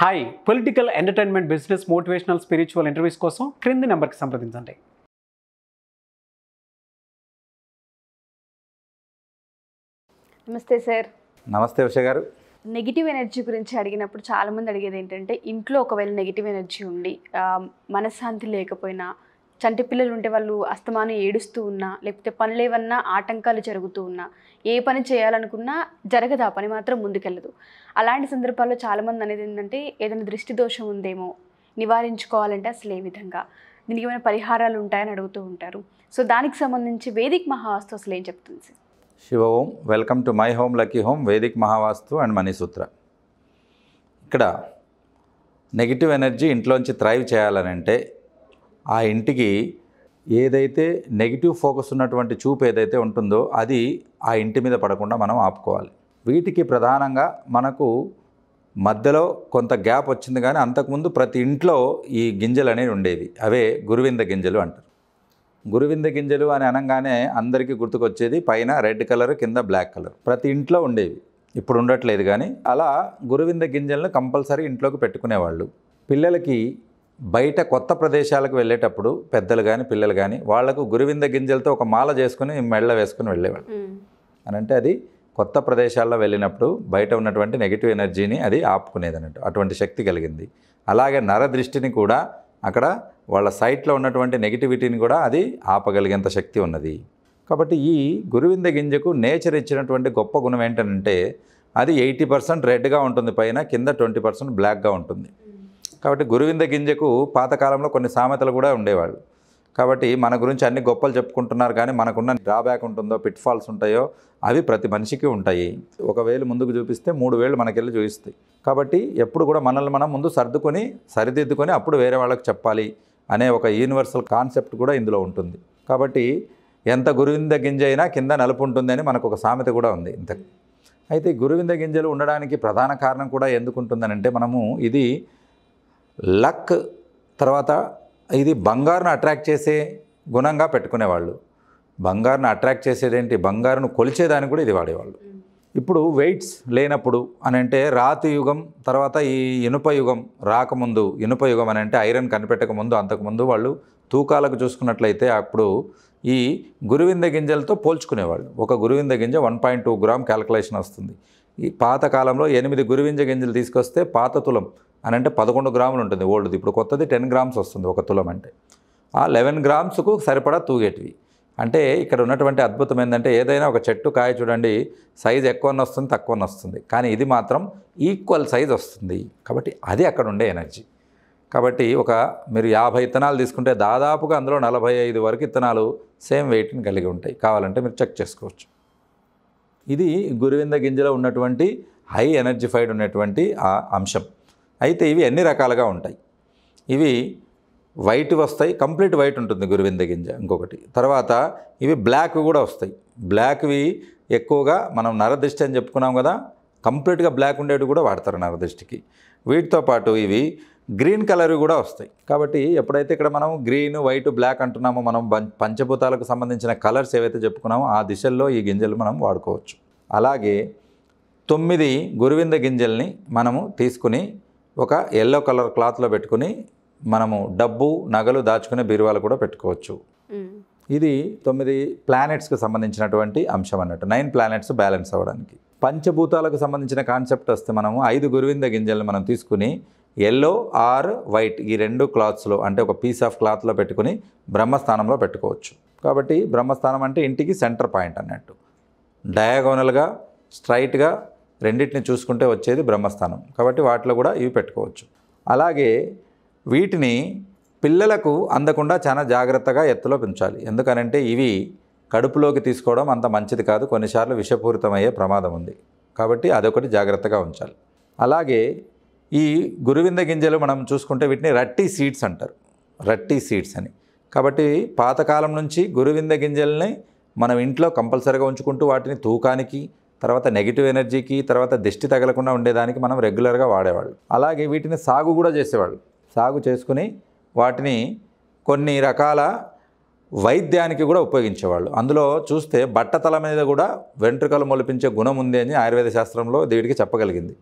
hi political entertainment business motivational spiritual interviews కోసం క్రింది నెంబర్కి సంప్రదించండి నమస్తే సార్ నమస్తే ఉష గారు నెగిటివ్ ఎనర్జీ గురించి అడిగినప్పుడు చాలామంది అడిగేది ఏంటంటే ఇంట్లో ఒకవేళ నెగిటివ్ ఎనర్జీ ఉండి మనశ్శాంతి లేకపోయినా చంటి పిల్లలు ఉంటే వాళ్ళు అస్తమానం ఏడుస్తూ ఉన్నా లేకపోతే పనులు ఏమన్నా ఆటంకాలు జరుగుతూ ఉన్నా ఏ పని చేయాలనుకున్నా జరగదు ఆ పని మాత్రం ముందుకెళ్ళదు అలాంటి సందర్భాల్లో చాలామంది అనేది ఏంటంటే ఏదైనా దృష్టి దోషం ఉందేమో నివారించుకోవాలంటే అసలు ఏ విధంగా దీనికి ఏమైనా పరిహారాలు ఉంటాయని అడుగుతూ ఉంటారు సో దానికి సంబంధించి వేదిక్ మహావాస్తు అసలు ఏం చెప్తుంది Shiva Om welcome to my home lucky home Vedic Mahavastu and Manisutra ఇక్కడ నెగిటివ్ ఎనర్జీ ఇంట్లోంచి థ్రైవ్ చేయాలనంటే ఆ ఇంటికి ఏదైతే నెగిటివ్ ఫోకస్ ఉన్నటువంటి చూపు ఏదైతే ఉంటుందో అది ఆ ఇంటి మీద పడకుండా మనం ఆపుకోవాలి వీటికి ప్రధానంగా మనకు మధ్యలో కొంత గ్యాప్ వచ్చింది కానీ అంతకుముందు ప్రతి ఇంట్లో ఈ గింజలు అనేవి ఉండేవి అవే గురువింద గింజలు అంటారు గురువింద గింజలు అని అనగానే అందరికీ గుర్తుకొచ్చేది పైన రెడ్ కలర్ కింద బ్లాక్ కలర్ ప్రతి ఇంట్లో ఉండేవి ఇప్పుడు ఉండట్లేదు కానీ అలా గురువింద గింజలను కంపల్సరీ ఇంట్లోకి పెట్టుకునేవాళ్ళు పిల్లలకి బయట కొత్త ప్రదేశాలకు వెళ్ళేటప్పుడు పెద్దలు కానీ పిల్లలు కానీ వాళ్లకు గురువింద గింజలతో ఒక మాల చేసుకుని మెళ్ళ వేసుకుని వెళ్ళేవాళ్ళు అని అంటే అది కొత్త ప్రదేశాల్లో వెళ్ళినప్పుడు బయట ఉన్నటువంటి నెగిటివ్ ఎనర్జీని అది ఆపుకునేది అన్నట్టు అటువంటి శక్తి కలిగింది అలాగే నర దృష్టిని కూడా అక్కడ వాళ్ళ సైట్లో ఉన్నటువంటి నెగిటివిటీని కూడా అది ఆపగలిగేంత శక్తి ఉన్నది కాబట్టి ఈ గురువింద గింజకు నేచర్ ఇచ్చినటువంటి గొప్ప గుణం ఏంటంటే అది ఎయిటీ పర్సెంట్ రెడ్గా ఉంటుంది పైన కింద ట్వంటీ పర్సెంట్ బ్లాక్గా ఉంటుంది కాబట్టి గురువింద గింజకు పాతకాలంలో కొన్ని సామెతలు కూడా ఉండేవాళ్ళు కాబట్టి మన గురించి అన్ని గొప్పలు చెప్పుకుంటున్నారు కానీ మనకున్న డ్రాబ్యాక్ ఉంటుందో పిట్ఫాల్స్ ఉంటాయో అవి ప్రతి మనిషికి ఉంటాయి ఒక వేలు ముందుకు చూపిస్తే మూడు వేలు మనకెళ్ళి చూపిస్తాయి కాబట్టి ఎప్పుడు కూడా మనల్ని మనం ముందు సర్దుకొని సరిదిద్దుకొని అప్పుడు వేరే వాళ్ళకి చెప్పాలి అనే ఒక యూనివర్సల్ కాన్సెప్ట్ కూడా ఇందులో ఉంటుంది కాబట్టి ఎంత గురువింద గింజ అయినా కింద నలుపు ఉంటుంది అని మనకు ఒక సామెత కూడా ఉంది ఇంత అయితే గురువింద గింజలు ఉండడానికి ప్రధాన కారణం కూడా ఎందుకుంటుందనంటే మనము ఇది లక్ తర్వాత ఇది బంగారును అట్రాక్ట్ చేసే గుణంగా పెట్టుకునేవాళ్ళు బంగారును అట్రాక్ట్ చేసేదేంటి బంగారును కొలిచేదానికి కూడా ఇది వాడేవాళ్ళు ఇప్పుడు వెయిట్స్ లేనప్పుడు అని అంటే రాతి యుగం తర్వాత ఈ ఇనుప యుగం రాకముందు ఇనుప యుగం అని అంటే ఐరన్ కనిపెట్టక ముందు అంతకుముందు వాళ్ళు తూకాలకు చూసుకున్నట్లయితే అప్పుడు ఈ గురువింద గింజలతో పోల్చుకునేవాళ్ళు ఒక గురువింద గింజ one point two gram calculation వస్తుంది ఈ పాత కాలంలో ఎనిమిది గురువింజ గింజలు తీసుకొస్తే పాత తులం అని అంటే పదకొండు గ్రాములు ఉంటుంది ఓల్డ్ది ఇప్పుడు కొత్తది టెన్ గ్రామ్స్ వస్తుంది ఒక తులం అంటే ఆ లెవెన్ గ్రామ్స్కు సరిపడా తూగేటివి అంటే ఇక్కడ ఉన్నటువంటి అద్భుతం ఏంటంటే ఏదైనా ఒక చెట్టు కాయ చూడండి సైజ్ ఎక్కువ వస్తుంది తక్కువ వస్తుంది కానీ ఇది మాత్రం ఈక్వల్ సైజ్ వస్తుంది కాబట్టి అది అక్కడ ఉండే ఎనర్జీ కాబట్టి ఒక మీరు యాభై ఇత్తనాలు తీసుకుంటే దాదాపుగా అందులో నలభై ఐదు వరకు ఇత్తనాలు సేమ్ వెయిట్ని కలిగి ఉంటాయి కావాలంటే మీరు చెక్ చేసుకోవచ్చు ఇది గురువింద గింజలో ఉన్నటువంటి హై ఎనర్జిఫైడ్ ఉన్నటువంటి ఆ అంశం అయితే ఇవి అన్ని రకాలుగా ఉంటాయి ఇవి వైట్ వస్తాయి కంప్లీట్ వైట్ ఉంటుంది గురువింద గింజ ఇంకొకటి తర్వాత ఇవి బ్లాక్ కూడా వస్తాయి బ్లాక్వి ఎక్కువగా మనం నరదృష్టి అని చెప్పుకున్నాం కదా కంప్లీట్గా బ్లాక్ ఉండేవి కూడా వాడతారు నరదృష్టికి వీటితో పాటు ఇవి గ్రీన్ కలర్ కూడా వస్తాయి కాబట్టి ఎప్పుడైతే ఇక్కడ మనం గ్రీన్ వైట్ బ్లాక్ అంటున్నామో మనం పంచభూతాలకు సంబంధించిన కలర్స్ ఏవైతే చెప్పుకున్నామో ఆ దిశల్లో ఈ గింజలు మనం వాడుకోవచ్చు అలాగే తొమ్మిది గురువింద గింజల్ని మనము తీసుకుని ఒక ఎల్లో కలర్ క్లాత్లో పెట్టుకుని మనము డబ్బు నగలు దాచుకునే బీరువాలు కూడా పెట్టుకోవచ్చు ఇది తొమ్మిది ప్లానెట్స్కి సంబంధించినటువంటి అంశం అన్నట్టు నైన్ ప్లానెట్స్ బ్యాలెన్స్ అవ్వడానికి పంచభూతాలకు సంబంధించిన కాన్సెప్ట్ వస్తే మనము ఐదు గురువింద గింజలను మనం తీసుకుని ఎల్లో ఆర్ వైట్ ఈ రెండు క్లాత్స్లో అంటే ఒక పీస్ ఆఫ్ క్లాత్లో పెట్టుకుని బ్రహ్మస్థానంలో పెట్టుకోవచ్చు కాబట్టి బ్రహ్మస్థానం అంటే ఇంటికి సెంటర్ పాయింట్ అన్నట్టు డయాగోనల్గా స్ట్రైట్గా రెండింటిని చూసుకుంటే వచ్చేది బ్రహ్మస్థానం కాబట్టి వాటిలో కూడా ఇవి పెట్టుకోవచ్చు అలాగే వీటిని పిల్లలకు అందకుండా చాలా జాగ్రత్తగా ఎత్తులో పెంచాలి ఎందుకనంటే ఇవి కడుపులోకి తీసుకోవడం అంత మంచిది కాదు కొన్నిసార్లు విషపూరితమయ్యే ప్రమాదం ఉంది కాబట్టి అదొకటి జాగ్రత్తగా ఉంచాలి అలాగే ఈ గురువింద గింజలు మనం చూసుకుంటే వీటిని రట్టి సీడ్స్ అంటారు రట్టి సీడ్స్ అని కాబట్టి పాతకాలం నుంచి గురువింద గింజల్ని మనం ఇంట్లో కంపల్సరీగా ఉంచుకుంటూ వాటిని తూకానికి తర్వాత నెగిటివ్ ఎనర్జీకి తర్వాత దిష్టి తగలకుండా ఉండేదానికి మనం రెగ్యులర్గా వాడేవాళ్ళు అలాగే వీటిని సాగు కూడా చేసేవాళ్ళు సాగు చేసుకుని వాటిని కొన్ని రకాల వైద్యానికి కూడా ఉపయోగించేవాళ్ళు అందులో చూస్తే బట్టతల మీద కూడా వెంట్రుకలు మొలిపించే గుణం ఉంది అని ఆయుర్వేద శాస్త్రంలో దీవిడికి చెప్పగలిగింది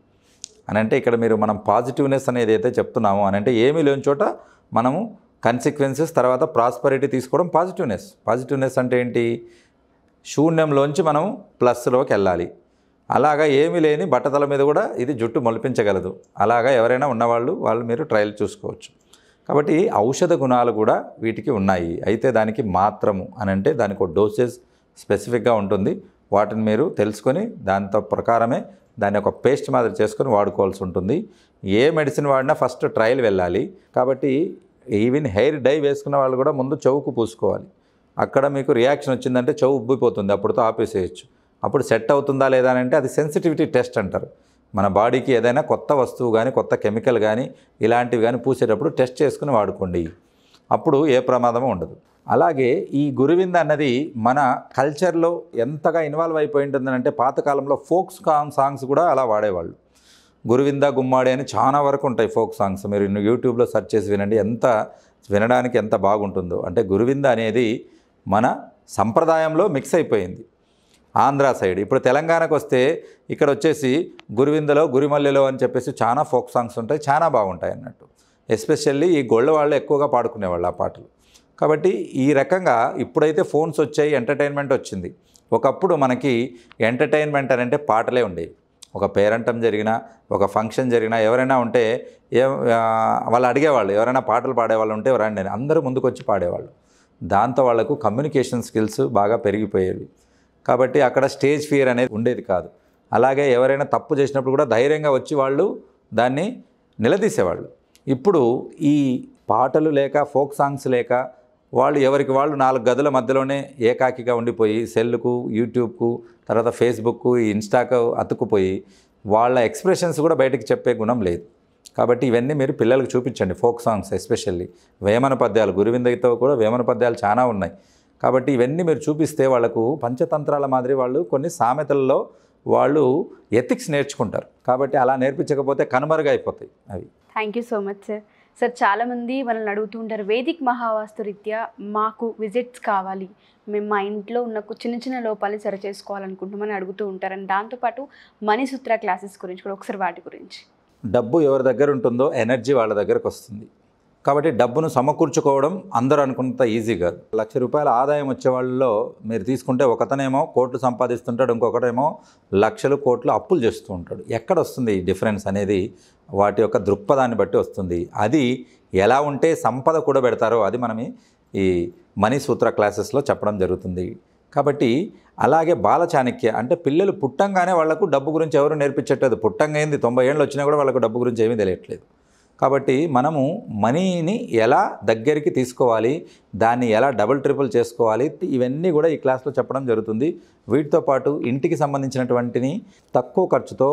అని అంటే ఇక్కడ మీరు మనం పాజిటివ్నెస్ అనేది అయితే చెప్తున్నామో అని అంటే ఏమీ లేని చోట మనము కన్సిక్వెన్సెస్ తర్వాత ప్రాస్పరిటీ తీసుకోవడం పాజిటివ్నెస్ పాజిటివ్నెస్ అంటే ఏంటి శూన్యంలోంచి మనం ప్లస్లోకి వెళ్ళాలి అలాగా ఏమీ లేని బట్టతల మీద కూడా ఇది జుట్టు మొలిపించగలదు అలాగా ఎవరైనా ఉన్నవాళ్ళు వాళ్ళు మీరు ట్రయల్ చూసుకోవచ్చు కాబట్టి ఔషధ గుణాలు కూడా వీటికి ఉన్నాయి అయితే దానికి మాత్రము అని అంటే దానికి ఒక డోసేజ్ స్పెసిఫిక్గా ఉంటుంది వాటిని మీరు తెలుసుకొని దాంతో ప్రకారమే దాని ఒక పేస్ట్ మాదిరి చేసుకొని వాడుకోవాల్సి ఉంటుంది ఏ మెడిసిన్ వాడినా ఫస్ట్ ట్రయల్ వెళ్ళాలి కాబట్టి ఈవెన్ హెయిర్ డై వేసుకున్న వాళ్ళు కూడా ముందు చౌకు పూసుకోవాలి అక్కడ మీకు రియాక్షన్ వచ్చిందంటే చెవు ఉబ్బిపోతుంది అప్పుడుతో ఆపేసేయచ్చు అప్పుడు సెట్ అవుతుందా లేదా అని అంటే అది సెన్సిటివిటీ టెస్ట్ అంటారు మన బాడీకి ఏదైనా కొత్త వస్తువు కానీ కొత్త కెమికల్ కానీ ఇలాంటివి కానీ పూసేటప్పుడు టెస్ట్ చేసుకుని వాడుకోండి అప్పుడు ఏ ప్రమాదము ఉండదు అలాగే ఈ గురువింద అన్నది మన కల్చర్లో ఎంతగా ఇన్వాల్వ్ అయిపోయి అంటే పాతకాలంలో ఫోక్ సాంగ్స్ కూడా అలా వాడేవాళ్ళు గురువింద గుమ్మాడి అని చాలా వరకు ఉంటాయి ఫోక్ సాంగ్స్ మీరు యూట్యూబ్లో సెర్చ్ చేసి వినండి ఎంత వినడానికి ఎంత బాగుంటుందో అంటే గురువింద అనేది మన సంప్రదాయంలో మిక్స్ అయిపోయింది ఆంధ్ర సైడ్ ఇప్పుడు తెలంగాణకు వస్తే ఇక్కడ వచ్చేసి గురువిందలో గురిమల్లెలో అని చెప్పేసి చాలా ఫోక్ సాంగ్స్ ఉంటాయి చాలా బాగుంటాయి అన్నట్టు ఎస్పెషల్లీ ఈ గొళ్ళ వాళ్ళు ఎక్కువగా పాడుకునేవాళ్ళు ఆ పాటలు కాబట్టి ఈ రకంగా ఇప్పుడైతే ఫోన్స్ వచ్చాయి ఎంటర్టైన్మెంట్ వచ్చింది ఒకప్పుడు మనకి ఎంటర్టైన్మెంట్ అని అంటే పాటలే ఉండేవి ఒక పేరంటం జరిగినా ఒక ఫంక్షన్ జరిగినా ఎవరైనా ఉంటే ఏ వాళ్ళు అడిగేవాళ్ళు ఎవరైనా పాటలు పాడేవాళ్ళు ఉంటే ఎవరండి అందరూ ముందుకు వచ్చి పాడేవాళ్ళు దాంతో వాళ్లకు కమ్యూనికేషన్ స్కిల్స్ బాగా పెరిగిపోయేవి కాబట్టి అక్కడ స్టేజ్ ఫియర్ అనేది ఉండేది కాదు అలాగే ఎవరైనా తప్పు చేసినప్పుడు కూడా ధైర్యంగా వచ్చి వాళ్ళు దాన్ని నిలదీసేవాళ్ళు ఇప్పుడు ఈ పాటలు లేక ఫోక్ సాంగ్స్ లేక వాళ్ళు ఎవరికి వాళ్ళు నాలుగు గదుల మధ్యలోనే ఏకాకిగా ఉండిపోయి సెల్కు యూట్యూబ్కు తర్వాత ఫేస్బుక్కు ఇన్స్టాకు అతుక్కుపోయి వాళ్ళ ఎక్స్ప్రెషన్స్ కూడా బయటకు చెప్పే గుణం లేదు కాబట్టి ఇవన్నీ మీరు పిల్లలకు చూపించండి ఫోక్ సాంగ్స్ ఎస్పెషల్లీ వేమన పద్యాలు గురువిందగితో కూడా వేమన పద్యాలు చాలా ఉన్నాయి కాబట్టి ఇవన్నీ మీరు చూపిస్తే వాళ్ళకు పంచతంత్రాల మాదిరి వాళ్ళు కొన్ని సామెతల్లో వాళ్ళు ఎథిక్స్ నేర్చుకుంటారు కాబట్టి అలా నేర్పించకపోతే కనుమరుగైపోతాయి అవి thank you so much sir sir చాలామంది మనల్ని అడుగుతూ ఉంటారు వేదిక్ మహావాస్తు రీత్యా మాకు విజిట్స్ కావాలి మేము మా ఇంట్లో ఉన్న చిన్న చిన్న లోపాలు సరి చేసుకోవాలనుకుంటున్నామని అడుగుతూ ఉంటారని దాంతోపాటు మణిసూత్ర క్లాసెస్ గురించి కూడా ఒకసారి వాటి గురించి డబ్బు ఎవరి దగ్గర ఉంటుందో ఎనర్జీ వాళ్ళ దగ్గరకు వస్తుంది కాబట్టి డబ్బును సమకూర్చుకోవడం అందరూ అనుకున్నంత ఈజీ కాదు లక్ష రూపాయల ఆదాయం వచ్చే వాళ్ళలో మీరు తీసుకుంటే ఒకతనేమో కోట్లు సంపాదిస్తుంటాడు ఇంకొకటేమో లక్షలు కోట్లు అప్పులు చేస్తూ ఉంటాడు ఎక్కడ వస్తుంది ఈ డిఫరెన్స్ అనేది వాటి యొక్క దృక్పథాన్ని బట్టి వస్తుంది అది ఎలా ఉంటే సంపద కూడా పెడతారో అది మనం ఈ మనీ సూత్ర క్లాసెస్లో చెప్పడం జరుగుతుంది కాబట్టి అలాగే బాల చాణక్య అంటే పిల్లలు పుట్టంగానే వాళ్లకు డబ్బు గురించి ఎవరు నేర్పించట్లేదు పుట్టంగా ఏంది తొంభై ఏళ్ళు వచ్చినా కూడా వాళ్ళకు డబ్బు గురించి ఏమీ తెలియట్లేదు కాబట్టి మనము మనీని ఎలా దగ్గరికి తీసుకోవాలి దాన్ని ఎలా డబుల్ ట్రిపుల్ చేసుకోవాలి ఇవన్నీ కూడా ఈ క్లాస్లో చెప్పడం జరుగుతుంది వీటితో పాటు ఇంటికి సంబంధించినటువంటిని తక్కువ ఖర్చుతో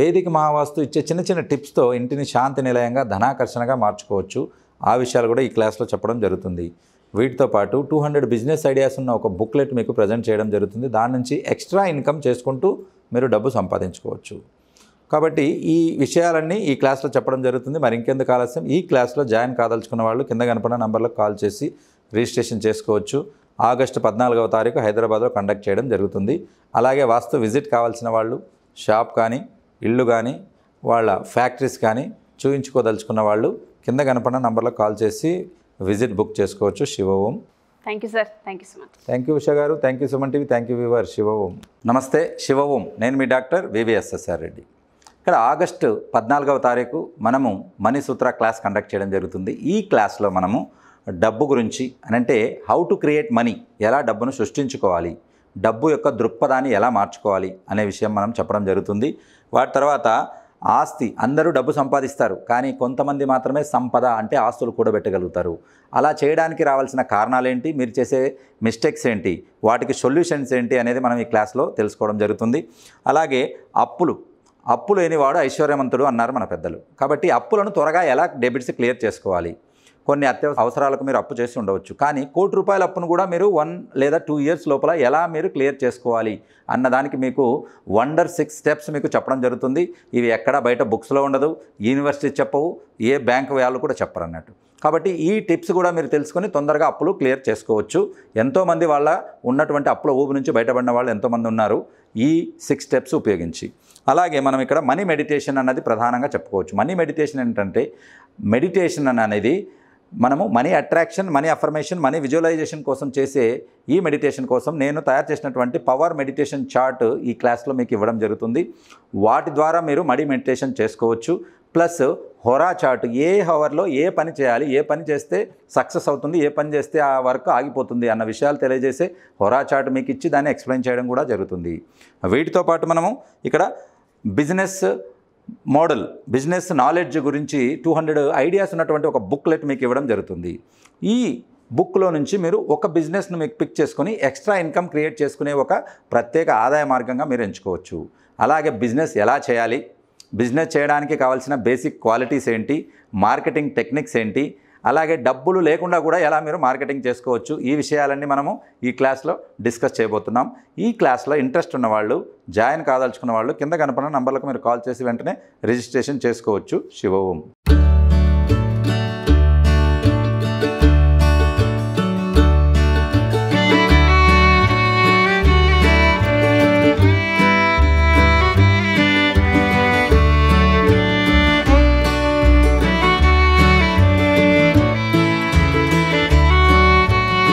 వేదిక మహావాస్తు ఇచ్చే చిన్న చిన్న టిప్స్తో ఇంటిని శాంతి నిలయంగా ధనాకర్షణగా మార్చుకోవచ్చు ఆ విషయాలు కూడా ఈ క్లాస్లో చెప్పడం జరుగుతుంది వీటితో పాటు టూ హండ్రెడ్ బిజినెస్ ఐడియాస్ ఉన్న ఒక బుక్లెట్ మీకు ప్రజెంట్ చేయడం జరుగుతుంది దాని నుంచి ఎక్స్ట్రా ఇన్కమ్ చేసుకుంటూ మీరు డబ్బు సంపాదించుకోవచ్చు కాబట్టి ఈ విషయాలన్నీ ఈ క్లాస్లో చెప్పడం జరుగుతుంది మరి ఇంకెందుకు ఆలస్యం ఈ క్లాస్లో జాయిన్ కాదలుచుకున్న వాళ్ళు కింద కనపడిన నంబర్లకు కాల్ చేసి రిజిస్ట్రేషన్ చేసుకోవచ్చు ఆగస్టు పద్నాలుగవ తారీఖు హైదరాబాద్లో కండక్ట్ చేయడం జరుగుతుంది అలాగే వాస్తు విజిట్ కావాల్సిన వాళ్ళు షాప్ కానీ ఇల్లు కానీ వాళ్ళ ఫ్యాక్టరీస్ కానీ చూపించుకోదలుచుకున్న వాళ్ళు కింద కనపడిన నంబర్లకు కాల్ చేసి విజిట్ బుక్ చేసుకోవచ్చు Shiva Om thank you sir thank you so much thank you Usha garu thank you much TV thank you viewer Shiva Om నమస్తే శివ ఓం నేను మీ డాక్టర్ వివిఎస్ఎస్ఆర్ రెడ్డి ఇక్కడ ఆగస్టు పద్నాలుగవ తారీఖు మనము మనీ సూత్ర క్లాస్ కండక్ట్ చేయడం జరుగుతుంది ఈ క్లాస్లో మనము డబ్బు గురించి అని అంటే హౌ టు క్రియేట్ మనీ ఎలా డబ్బును సృష్టించుకోవాలి డబ్బు యొక్క దృక్పథాన్ని ఎలా మార్చుకోవాలి అనే విషయం మనం చెప్పడం జరుగుతుంది వాటి తర్వాత ఆస్తి అందరూ డబ్బు సంపాదిస్తారు కానీ కొంతమంది మాత్రమే సంపద అంటే ఆస్తులు కూడబెట్టగలుగుతారు అలా చేయడానికి రావాల్సిన కారణాలేంటి మీరు చేసే మిస్టేక్స్ ఏంటి వాటికి సొల్యూషన్స్ ఏంటి అనేది మనం ఈ క్లాస్లో తెలుసుకోవడం జరుగుతుంది అలాగే అప్పులు అప్పు లేనివాడు ఐశ్వర్యవంతుడు అన్నారు మన పెద్దలు కాబట్టి అప్పులను త్వరగా ఎలా డెబిట్స్ క్లియర్ చేసుకోవాలి కొన్ని అత్యవసర అవసరాలకు మీరు అప్పు చేసి ఉండవచ్చు కానీ కోటి రూపాయల అప్పును కూడా మీరు వన్ లేదా టూ ఇయర్స్ లోపల ఎలా మీరు క్లియర్ చేసుకోవాలి అన్నదానికి మీకు వండర్ సిక్స్ స్టెప్స్ మీకు చెప్పడం జరుగుతుంది ఇవి ఎక్కడా బయట బుక్స్లో ఉండదు యూనివర్సిటీ చెప్పవు ఏ బ్యాంక్ వాళ్ళు కూడా చెప్పరు అన్నట్టు కాబట్టి ఈ టిప్స్ కూడా మీరు తెలుసుకొని తొందరగా అప్పులు క్లియర్ చేసుకోవచ్చు ఎంతోమంది వాళ్ళ ఉన్నటువంటి అప్పుల ఊపి నుంచి బయటపడిన వాళ్ళు ఎంతోమంది ఉన్నారు ఈ సిక్స్ స్టెప్స్ ఉపయోగించి అలాగే మనం ఇక్కడ మనీ మెడిటేషన్ అన్నది ప్రధానంగా చెప్పుకోవచ్చు మనీ మెడిటేషన్ ఏంటంటే మెడిటేషన్ అనేది మనము money attraction money affirmation money visualisation కోసం చేసే ఈ మెడిటేషన్ కోసం నేను తయారు చేసినటువంటి పవర్ మెడిటేషన్ చార్ట్ ఈ క్లాస్లో మీకు ఇవ్వడం జరుగుతుంది వాటి ద్వారా మీరు మడీ మెడిటేషన్ చేసుకోవచ్చు ప్లస్ హోరా చార్ట్ ఏ హవర్లో ఏ పని చేయాలి ఏ పని చేస్తే సక్సెస్ అవుతుంది ఏ పని చేస్తే ఆ వర్క్ ఆగిపోతుంది అన్న విషయాలు తెలియజేసే హోరా చార్ట్ మీకు ఇచ్చి దాన్ని ఎక్స్ప్లెయిన్ చేయడం కూడా జరుగుతుంది వీటితో పాటు మనము ఇక్కడ బిజినెస్ మోడల్ బిజినెస్ నాలెడ్జ్ గురించి టూ హండ్రెడ్ ఐడియాస్ ఉన్నటువంటి ఒక బుక్లెట్ మీకు ఇవ్వడం జరుగుతుంది ఈ బుక్లో నుంచి మీరు ఒక బిజినెస్ను మీకు పిక్ చేసుకుని ఎక్స్ట్రా ఇన్కమ్ క్రియేట్ చేసుకునే ఒక ప్రత్యేక ఆదాయ మార్గంగా మీరు ఎంచుకోవచ్చు అలాగే బిజినెస్ ఎలా చేయాలి బిజినెస్ చేయడానికి కావాల్సిన బేసిక్ క్వాలిటీస్ ఏంటి మార్కెటింగ్ టెక్నిక్స్ ఏంటి అలాగే డబ్బులు లేకుండా కూడా ఎలా మీరు మార్కెటింగ్ చేసుకోవచ్చు ఈ విషయాలన్నీ మనము ఈ క్లాస్లో డిస్కస్ చేయబోతున్నాం ఈ క్లాస్లో ఇంట్రెస్ట్ ఉన్నవాళ్ళు జాయిన్ కాదలుచుకున్న వాళ్ళు కింద కనపడిన నంబర్లకు మీరు కాల్ చేసి వెంటనే రిజిస్ట్రేషన్ చేసుకోవచ్చు ఓం